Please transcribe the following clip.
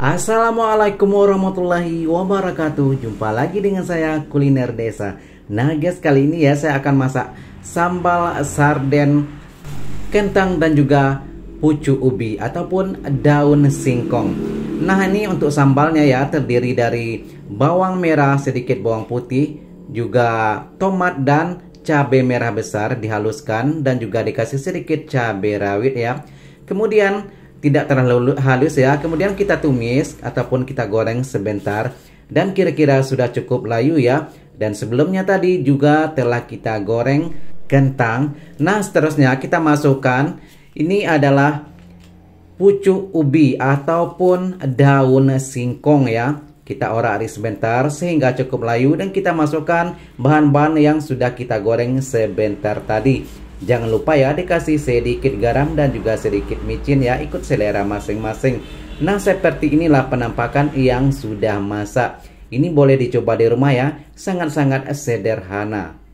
Assalamualaikum warahmatullahi wabarakatuh Jumpa lagi dengan saya Kuliner Desa Nah guys kali ini ya saya akan masak sambal sarden kentang dan juga pucu ubi ataupun daun singkong Nah ini untuk sambalnya ya terdiri dari bawang merah sedikit bawang putih Juga tomat dan cabai merah besar dihaluskan dan juga dikasih sedikit cabai rawit ya Kemudian tidak terlalu halus ya. Kemudian kita tumis ataupun kita goreng sebentar dan kira-kira sudah cukup layu ya. Dan sebelumnya tadi juga telah kita goreng kentang. Nah, seterusnya kita masukkan ini adalah pucuk ubi ataupun daun singkong ya. Kita orak sebentar sehingga cukup layu dan kita masukkan bahan-bahan yang sudah kita goreng sebentar tadi. Jangan lupa ya dikasih sedikit garam dan juga sedikit micin ya ikut selera masing-masing. Nah seperti inilah penampakan yang sudah masak. Ini boleh dicoba di rumah ya, sangat-sangat sederhana.